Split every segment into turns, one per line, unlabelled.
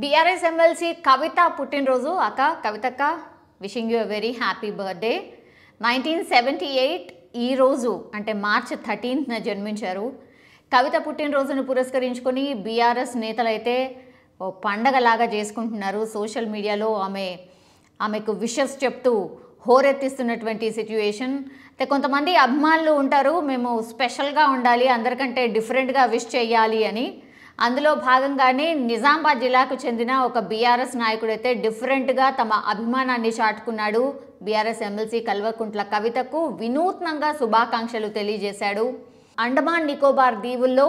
BRS MLC కవిత పుట్టినరోజు అక్క కవితక్క wishing you very happy birthday nineteen seventy eight ఈరోజు అంటే మార్చ్ థర్టీన్త్న జన్మించారు కవిత పుట్టినరోజును పురస్కరించుకొని బీఆర్ఎస్ నేతలైతే ఓ పండగలాగా చేసుకుంటున్నారు సోషల్ మీడియాలో ఆమె ఆమెకు విషస్ చెప్తూ హోరెత్తిస్తున్నటువంటి సిచ్యువేషన్ అయితే కొంతమంది అభిమానులు ఉంటారు మేము స్పెషల్గా ఉండాలి అందరికంటే డిఫరెంట్గా విష్ చేయాలి అని అందులో భాగంగానే నిజామాబాద్ జిల్లాకు చెందిన ఒక బీఆర్ఎస్ నాయకుడైతే డిఫరెంట్గా తమ అభిమానాన్ని చాటుకున్నాడు బీఆర్ఎస్ ఎమ్మెల్సీ కల్వకుంట్ల కవితకు వినూత్నంగా శుభాకాంక్షలు తెలియజేశాడు అండమాన్ నికోబార్ దీవుల్లో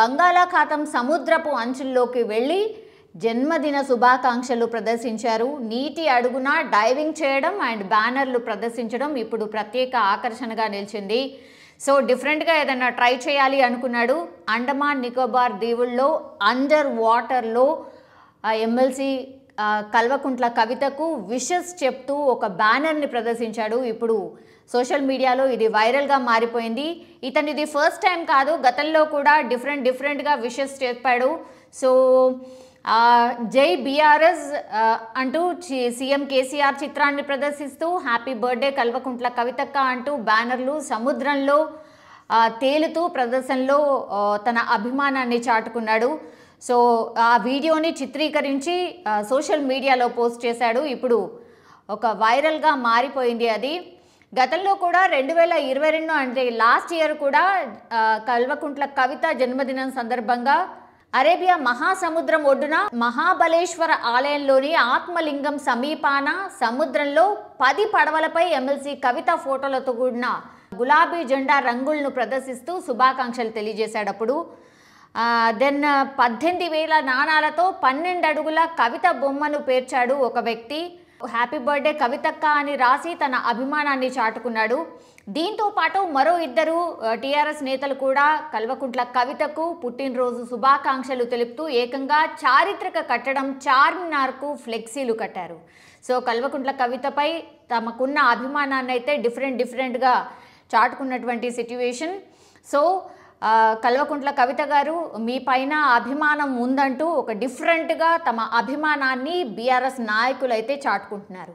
బంగాళాఖాతం సముద్రపు అంచుల్లోకి వెళ్ళి జన్మదిన శుభాకాంక్షలు ప్రదర్శించారు నీటి అడుగున డైవింగ్ చేయడం అండ్ బ్యానర్లు ప్రదర్శించడం ఇప్పుడు ప్రత్యేక ఆకర్షణగా నిలిచింది సో డిఫరెంట్గా ఏదైనా ట్రై చేయాలి అనుకున్నాడు అండమాన్ నికోబార్ దీవుల్లో అండర్ వాటర్లో ఎమ్మెల్సీ కల్వకుంట్ల కవితకు విషెస్ చెప్తూ ఒక బ్యానర్ని ప్రదర్శించాడు ఇప్పుడు సోషల్ మీడియాలో ఇది వైరల్గా మారిపోయింది ఇతనిది ఫస్ట్ టైం కాదు గతంలో కూడా డిఫరెంట్ డిఫరెంట్గా విషెస్ చెప్పాడు సో జై బిఆర్ఎస్ అంటూ సీఎం కేసీఆర్ చిత్రాన్ని ప్రదర్శిస్తూ హ్యాపీ బర్త్డే కల్వకుంట్ల కవితక్క అంటూ బ్యానర్లు సముద్రంలో తేలుతూ ప్రదర్శనలో తన అభిమానాన్ని చాటుకున్నాడు సో ఆ వీడియోని చిత్రీకరించి సోషల్ మీడియాలో పోస్ట్ చేశాడు ఇప్పుడు ఒక వైరల్గా మారిపోయింది అది గతంలో కూడా రెండు వేల ఇరవై రెండు అంటే లాస్ట్ ఇయర్ కూడా కల్వకుంట్ల కవిత జన్మదినం సందర్భంగా అరేబియా మహాసముద్రం ఒడ్డున మహాబలేశ్వర ఆలయంలోని ఆత్మలింగం సమీపాన సముద్రంలో పది పడవలపై ఎమ్మెల్సీ కవిత ఫోటోలతో కూడిన గులాబీ జెండా రంగులను ప్రదర్శిస్తూ శుభాకాంక్షలు తెలియజేశాడప్పుడు దెన్ పద్దెనిమిది వేల నాణాలతో పన్నెండు అడుగుల కవిత బొమ్మను పేర్చాడు ఒక వ్యక్తి హ్యాపీ బర్త్డే కవితక్క అని రాసి తన అభిమానాన్ని చాటుకున్నాడు దీంతో పాటు మరో ఇద్దరు టీఆర్ఎస్ నేతలు కూడా కల్వకుంట్ల కవితకు పుట్టినరోజు శుభాకాంక్షలు తెలుపుతూ ఏకంగా చారిత్రక కట్టడం చార్మినార్కు ఫ్లెక్సీలు కట్టారు సో కల్వకుంట్ల కవితపై తమకున్న అభిమానాన్ని అయితే డిఫరెంట్ డిఫరెంట్గా చాటుకున్నటువంటి సిట్యువేషన్ సో కల్వకుంట్ల కవిత గారు మీ పైన అభిమానం ఉందంటూ ఒక డిఫరెంట్గా తమ అభిమానాన్ని బీఆర్ఎస్ నాయకులు అయితే చాటుకుంటున్నారు